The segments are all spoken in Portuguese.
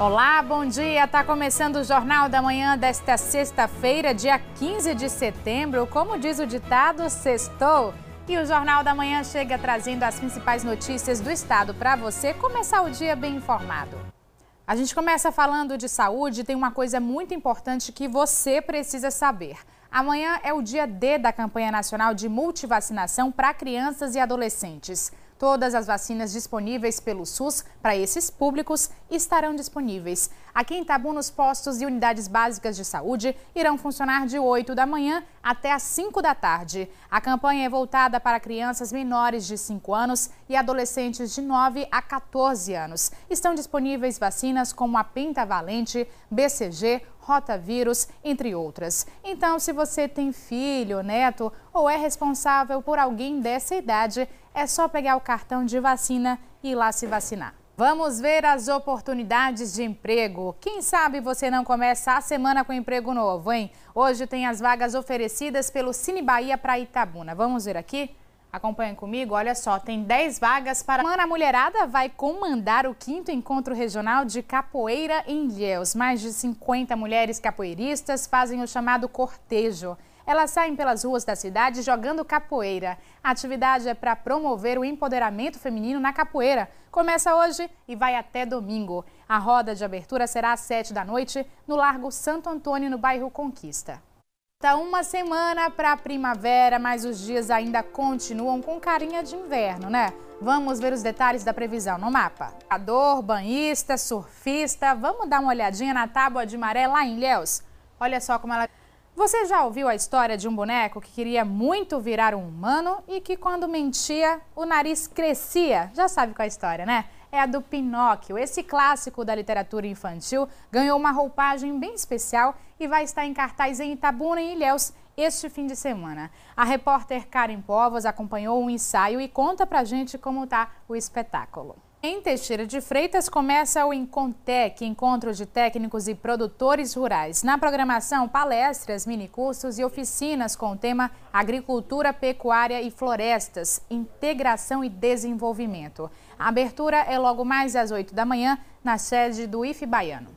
Olá, bom dia. Está começando o Jornal da Manhã desta sexta-feira, dia 15 de setembro. Como diz o ditado, sextou. E o Jornal da Manhã chega trazendo as principais notícias do estado para você começar o dia bem informado. A gente começa falando de saúde, tem uma coisa muito importante que você precisa saber. Amanhã é o dia D da campanha nacional de multivacinação para crianças e adolescentes. Todas as vacinas disponíveis pelo SUS para esses públicos estarão disponíveis. Aqui em Tabu, nos postos e unidades básicas de saúde irão funcionar de 8 da manhã até às 5 da tarde. A campanha é voltada para crianças menores de 5 anos e adolescentes de 9 a 14 anos. Estão disponíveis vacinas como a pentavalente, BCG, rotavírus, entre outras. Então, se você tem filho, neto ou é responsável por alguém dessa idade, é só pegar o cartão de vacina e ir lá se vacinar. Vamos ver as oportunidades de emprego. Quem sabe você não começa a semana com emprego novo, hein? Hoje tem as vagas oferecidas pelo Cine Bahia para Itabuna. Vamos ver aqui? Acompanhe comigo, olha só, tem 10 vagas para... Mana Mulherada vai comandar o 5 Encontro Regional de Capoeira em Ilhéus. Mais de 50 mulheres capoeiristas fazem o chamado cortejo elas saem pelas ruas da cidade jogando capoeira. A atividade é para promover o empoderamento feminino na capoeira. Começa hoje e vai até domingo. A roda de abertura será às 7 da noite no Largo Santo Antônio, no bairro Conquista. Tá uma semana para a primavera, mas os dias ainda continuam com carinha de inverno, né? Vamos ver os detalhes da previsão no mapa. Ador, banhista, surfista, vamos dar uma olhadinha na tábua de maré lá em Ilhéus? Olha só como ela você já ouviu a história de um boneco que queria muito virar um humano e que quando mentia, o nariz crescia? Já sabe qual é a história, né? É a do Pinóquio. Esse clássico da literatura infantil ganhou uma roupagem bem especial e vai estar em cartaz em Itabuna e Ilhéus este fim de semana. A repórter Karen Povas acompanhou o um ensaio e conta pra gente como tá o espetáculo. Em Teixeira de Freitas começa o Encontec, encontro de técnicos e produtores rurais. Na programação, palestras, minicursos e oficinas com o tema Agricultura, Pecuária e Florestas, Integração e Desenvolvimento. A abertura é logo mais às 8 da manhã, na sede do IFE Baiano.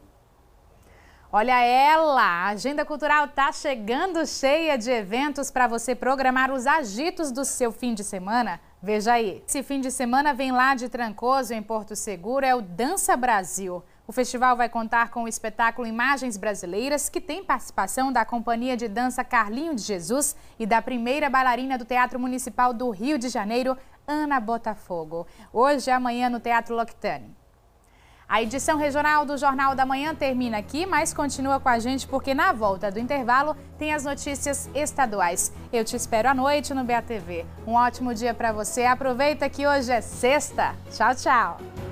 Olha ela! A agenda cultural tá chegando cheia de eventos para você programar os agitos do seu fim de semana. Veja aí, esse fim de semana vem lá de Trancoso, em Porto Seguro, é o Dança Brasil. O festival vai contar com o espetáculo Imagens Brasileiras, que tem participação da Companhia de Dança Carlinho de Jesus e da primeira bailarina do Teatro Municipal do Rio de Janeiro, Ana Botafogo. Hoje e amanhã no Teatro Loctane. A edição regional do Jornal da Manhã termina aqui, mas continua com a gente porque na volta do intervalo tem as notícias estaduais. Eu te espero à noite no BATV. Um ótimo dia para você. Aproveita que hoje é sexta. Tchau, tchau.